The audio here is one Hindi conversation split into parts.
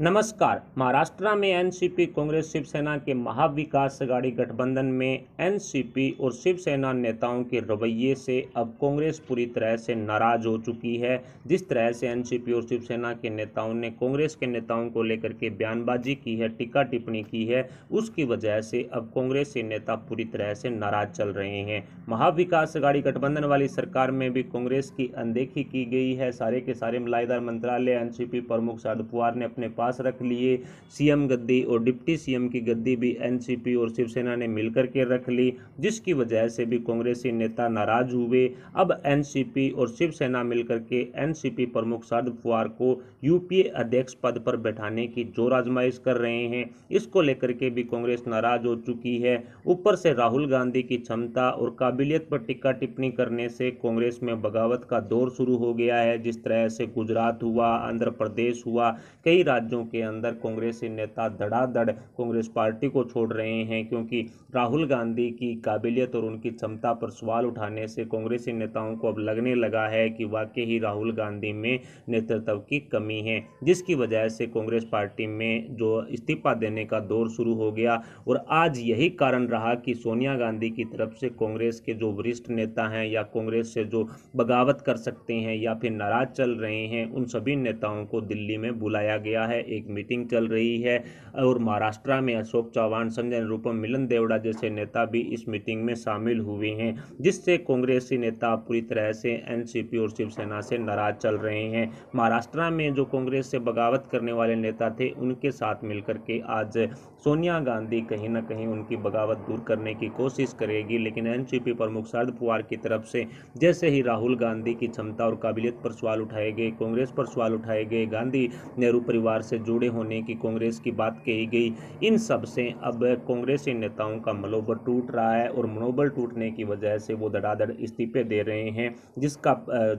नमस्कार महाराष्ट्र में एनसीपी कांग्रेस शिवसेना के महाविकास अगाड़ी गठबंधन में एनसीपी और शिवसेना नेताओं के रवैये से अब कांग्रेस पूरी तरह से नाराज हो चुकी है जिस तरह से एनसीपी और शिवसेना के नेताओं ने कांग्रेस के नेताओं को लेकर के बयानबाजी की है टीका टिप्पणी की है उसकी वजह से अब कांग्रेस के नेता पूरी तरह से नाराज चल रहे हैं महाविकास अगाड़ी गठबंधन वाली सरकार में भी कांग्रेस की अनदेखी की गई है सारे के सारे मलाईदार मंत्रालय एनसीपी प्रमुख शारद पवार ने अपने पास पास रख लिए सीएम गद्दी और डिप्टी सीएम की गद्दी भी एनसीपी और शिवसेना ने मिलकर के रख ली जिसकी वजह से भी कांग्रेसी नेता नाराज हुए अब एनसीपी और शिवसेना मिलकर के एनसीपी प्रमुख शरद पवार को यूपीए अध्यक्ष पद पर बैठाने की जोर आजमाइश कर रहे हैं इसको लेकर के भी कांग्रेस नाराज हो चुकी है ऊपर से राहुल गांधी की क्षमता और काबिलियत पर टिक्का टिप्पणी करने से कांग्रेस में बगावत का दौर शुरू हो गया है जिस तरह से गुजरात हुआ आंध्र प्रदेश हुआ कई राज्यों राज्यों के अंदर कांग्रेस नेता धड़ाधड़ कांग्रेस पार्टी को छोड़ रहे हैं क्योंकि राहुल गांधी की काबिलियत और उनकी क्षमता पर सवाल उठाने से कांग्रेसी नेताओं को अब लगने लगा है कि वाकई ही राहुल गांधी में नेतृत्व की कमी है जिसकी वजह से कांग्रेस पार्टी में जो इस्तीफा देने का दौर शुरू हो गया और आज यही कारण रहा कि सोनिया गांधी की तरफ से कांग्रेस के जो वरिष्ठ नेता हैं या कांग्रेस से जो बगावत कर सकते हैं या फिर नाराज चल रहे हैं उन सभी नेताओं को दिल्ली में बुलाया गया है एक मीटिंग चल रही है और महाराष्ट्र में अशोक चौहान संजय रूपम मिलन देवड़ा जैसे नेता भी इस मीटिंग में शामिल हुए हैं जिससे कांग्रेसी नेता पूरी तरह से एनसीपी और शिवसेना से नाराज चल रहे हैं महाराष्ट्र में जो कांग्रेस से बगावत करने वाले नेता थे उनके साथ मिलकर के आज सोनिया गांधी कहीं ना कहीं उनकी बगावत दूर करने की कोशिश करेगी लेकिन एनसीपी प्रमुख शरद पवार की तरफ से जैसे ही राहुल गांधी की क्षमता और काबिलियत पर सवाल उठाए गए कांग्रेस पर सवाल उठाए गए गांधी नेहरू परिवार से से जुड़े होने की कांग्रेस की बात कही गई इन सब से अब कांग्रेसी नेताओं का मनोबल टूट रहा है और मनोबल टूटने की वजह से वो धड़ाधड़ इस्तीफे दे रहे हैं जिसका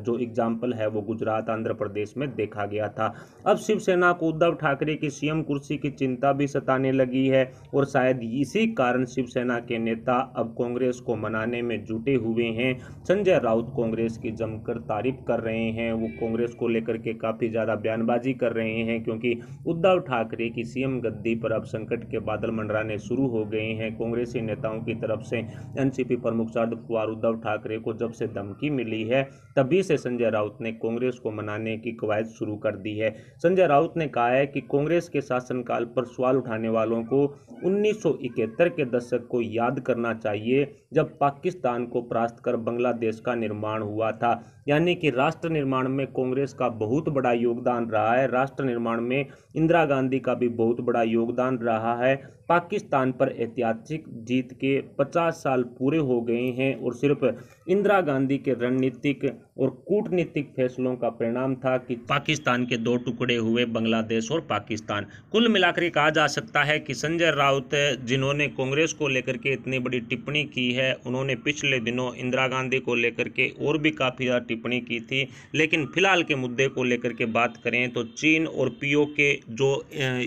जो एग्जाम्पल है वो गुजरात आंध्र प्रदेश में देखा गया था अब शिवसेना को उद्धव ठाकरे की सीएम कुर्सी की चिंता भी सताने लगी है और शायद इसी कारण शिवसेना के नेता अब कांग्रेस को मनाने में जुटे हुए हैं संजय राउत कांग्रेस की जमकर तारीफ कर रहे हैं वो कांग्रेस को लेकर के काफ़ी ज़्यादा बयानबाजी कर रहे हैं क्योंकि उद्धव ठाकरे की सीएम गद्दी पर अब संकट के बादल मंडराने शुरू हो गए हैं कांग्रेसी नेताओं की तरफ से एनसीपी प्रमुख शरद पवार उद्धव ठाकरे को जब से धमकी मिली है तभी से संजय राउत ने कांग्रेस को मनाने की कवायद शुरू कर दी है संजय राउत ने कहा है कि कांग्रेस के शासनकाल पर सवाल उठाने वालों को उन्नीस के दशक को याद करना चाहिए जब पाकिस्तान को परास्त कर बांग्लादेश का निर्माण हुआ था यानी कि राष्ट्र निर्माण में कांग्रेस का बहुत बड़ा योगदान रहा है राष्ट्र निर्माण में इंदिरा गांधी का भी बहुत बड़ा योगदान रहा है पाकिस्तान पर ऐतिहासिक जीत के 50 साल पूरे हो गए हैं और सिर्फ इंदिरा गांधी के रणनीतिक और कूटनीतिक फैसलों का परिणाम था कि पाकिस्तान के दो टुकड़े हुए बांग्लादेश और पाकिस्तान कुल मिलाकर कहा जा सकता है कि संजय राउत जिन्होंने कांग्रेस को लेकर के इतनी बड़ी टिप्पणी की है उन्होंने पिछले दिनों इंदिरा गांधी को लेकर के और भी काफ़ी ज़्यादा टिप्पणी की थी लेकिन फिलहाल के मुद्दे को लेकर के बात करें तो चीन और पीओके के जो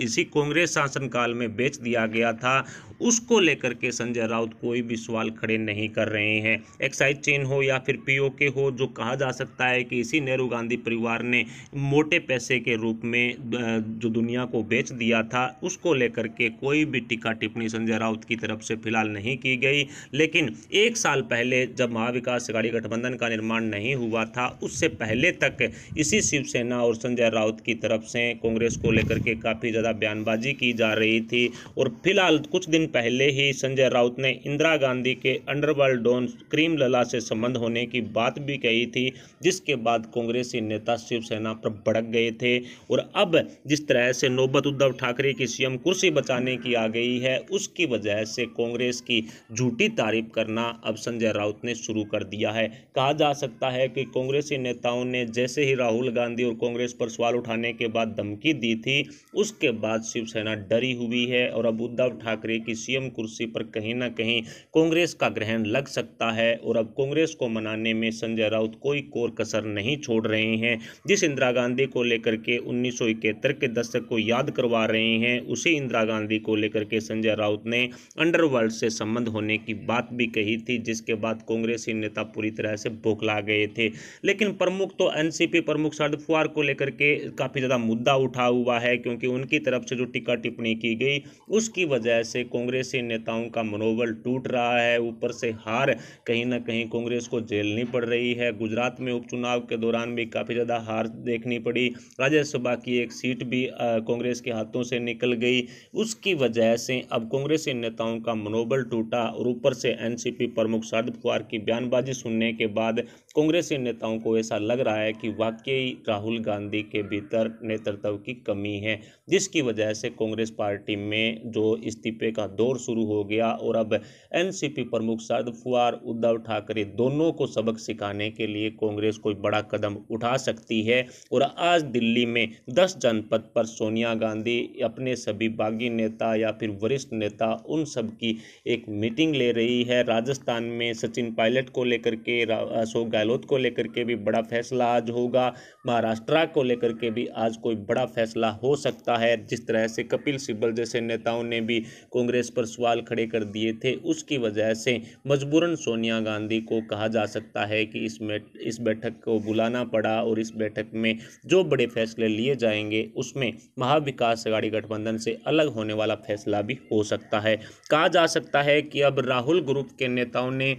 इसी कांग्रेस शासनकाल में बेच दिया गया था उसको लेकर के संजय राउत कोई भी सवाल खड़े नहीं कर रहे हैं एक्साइज चेन हो या फिर पीओके हो जो कहा जा सकता है कि इसी नेहरू गांधी परिवार ने मोटे पैसे के रूप में जो दुनिया को बेच दिया था उसको लेकर के कोई भी टीका टिप्पणी संजय राउत की तरफ से फिलहाल नहीं की गई लेकिन एक साल पहले जब महाविकास अघाड़ी गठबंधन का निर्माण नहीं हुआ था उससे पहले तक इसी शिवसेना और संजय राउत की तरफ से कांग्रेस को को लेकर के काफ़ी ज़्यादा बयानबाजी की जा रही थी और फिलहाल कुछ दिन पहले ही संजय राउत ने इंदिरा गांधी के अंडरवर्ल्ड डॉन क्रीम लला से संबंध होने की बात भी कही थी जिसके बाद कांग्रेसी नेता शिवसेना पर भड़क गए थे और अब जिस तरह से नौबत उद्धव ठाकरे की सीएम कुर्सी बचाने की आ गई है उसकी वजह से कांग्रेस की झूठी तारीफ करना अब संजय राउत ने शुरू कर दिया है कहा जा सकता है कि कांग्रेसी नेताओं ने जैसे ही राहुल गांधी और कांग्रेस पर सवाल उठाने के बाद धमकी दी थी उसके बाद शिवसेना डरी हुई है और अब उद्धव ठाकरे की सीएम कुर्सी पर कहीं ना कहीं कांग्रेस का ग्रहण लग सकता है और अब कांग्रेस को मनाने में संजय राउत कोई कोर कसर नहीं छोड़ रहे हैं जिस इंदिरा गांधी को लेकर के उन्नीस के दशक को याद करवा रहे हैं उसी इंदिरा गांधी को लेकर के संजय राउत ने अंडरवर्ल्ड से संबंध होने की बात भी कही थी जिसके बाद कांग्रेसी नेता पूरी तरह से भोखला गए थे लेकिन प्रमुख तो एनसीपी प्रमुख शरद पवार को लेकर के काफ़ी ज़्यादा मुद्दा उठा हुआ है क्योंकि उनकी तरफ से जो टीका टिप्पणी की गई उसकी वजह से कांग्रेसी नेताओं का मनोबल टूट रहा है ऊपर से हार कहीं ना कहीं कांग्रेस को झेलनी पड़ रही है गुजरात में उपचुनाव के दौरान भी काफ़ी ज़्यादा हार देखनी पड़ी राज्यसभा की एक सीट भी कांग्रेस के हाथों से निकल गई उसकी वजह से अब कांग्रेसी नेताओं का मनोबल टूटा और ऊपर से एनसीपी प्रमुख शरद पवार की बयानबाजी सुनने के बाद कांग्रेसी नेताओं को ऐसा लग रहा है कि वाकई राहुल गांधी के भीतर नेतृत्व की कमी है जिसकी वजह से कांग्रेस पार्टी में जो इस्तीफे का दौर शुरू हो गया और अब एनसीपी प्रमुख शरद पवार उद्धव ठाकरे दोनों को सबक सिखाने के लिए कांग्रेस कोई बड़ा कदम उठा सकती है और आज दिल्ली में दस जनपद पर सोनिया गांधी अपने सभी बागी नेता या फिर वरिष्ठ नेता उन सब की एक मीटिंग ले रही है राजस्थान में सचिन पायलट को लेकर के अशोक गहलोत को लेकर के भी बड़ा फैसला आज होगा महाराष्ट्र को लेकर के भी आज कोई बड़ा फैसला फैसला हो सकता है जिस तरह से कपिल सिब्बल जैसे नेताओं ने भी कांग्रेस पर सवाल खड़े कर दिए थे उसकी वजह से मजबूरन सोनिया गांधी को कहा जा सकता है कि इसमें इस बैठक को बुलाना पड़ा और इस बैठक में जो बड़े फैसले लिए जाएंगे उसमें महाविकास अगाड़ी गठबंधन से अलग होने वाला फैसला भी हो सकता है कहा जा सकता है कि अब राहुल ग्रुप के नेताओं ने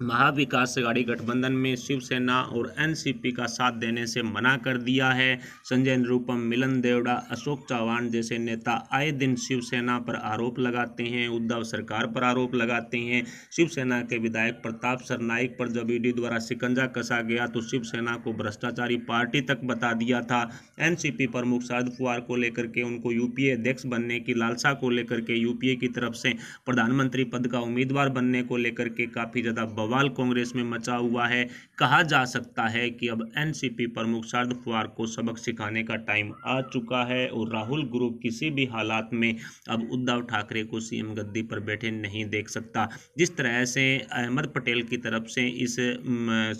महाविकास अघाड़ी गठबंधन में शिवसेना और एनसीपी का साथ देने से मना कर दिया है संजय निरूपम मिलन देवड़ा अशोक चौहान जैसे नेता आए दिन शिवसेना पर आरोप लगाते हैं उद्धव सरकार पर आरोप लगाते हैं शिवसेना के विधायक प्रताप सरनाइक पर जब ईडी द्वारा शिकंजा कसा गया तो शिवसेना को भ्रष्टाचारी पार्टी तक बता दिया था एन प्रमुख शरद पवार को लेकर के उनको यूपीए अध्यक्ष बनने की लालसा को लेकर के यूपीए की तरफ से प्रधानमंत्री पद का उम्मीदवार बनने को लेकर के काफ़ी ज़्यादा बवाल कांग्रेस में मचा हुआ है कहा जा सकता है कि अब एनसीपी प्रमुख शरद पवार को सबक सिखाने का टाइम आ चुका है और राहुल ग्रुप किसी भी हालात में अब उद्धव ठाकरे को सीएम गद्दी पर बैठे नहीं देख सकता जिस तरह से अहमद पटेल की तरफ से इस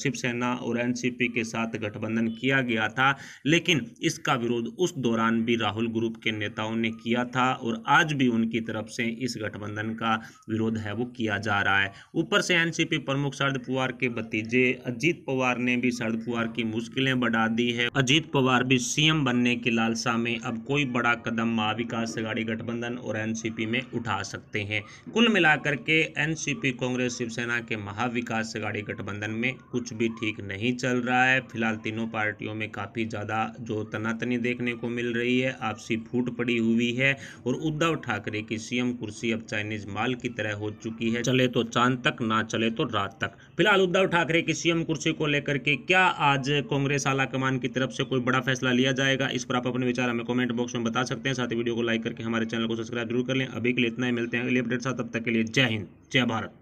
शिवसेना और एनसीपी के साथ गठबंधन किया गया था लेकिन इसका विरोध उस दौरान भी राहुल ग्रुप के नेताओं ने किया था और आज भी उनकी तरफ से इस गठबंधन का विरोध है वो किया जा रहा है ऊपर से एनसीपी प्रमुख शरद पवार के भतीजे अजीत पवार ने भी शरद पवार की मुश्किलें बढ़ा दी है अजीत पवार भी सीएम बनने की लालसा में अब कोई बड़ा कदम महाविकास अघाड़ी गठबंधन और एनसीपी में उठा सकते हैं कुल मिलाकर के एनसीपी कांग्रेस शिवसेना के महाविकास अघाड़ी गठबंधन में कुछ भी ठीक नहीं चल रहा है फिलहाल तीनों पार्टियों में काफ़ी ज़्यादा जो तनातनी देखने को मिल रही है आपसी फूट पड़ी हुई है और उद्धव ठाकरे की सीएम कुर्सी अब चाइनीज माल की तरह हो चुकी है चले तो चांद तक ना चले तो सात तक फिलहाल उद्धव ठाकरे की सीएम कुर्सी को लेकर के क्या आज कांग्रेस आला कमान की तरफ से कोई बड़ा फैसला लिया जाएगा इस पर आप अपने विचार हमें कमेंट बॉक्स में बता सकते हैं साथ ही वीडियो को लाइक करके हमारे चैनल को सब्सक्राइब जरूर कर लें अभी के लिए इतना ही मिलते हैं अगले अपडेट साथ तब तक के लिए जय हिंद जय भारत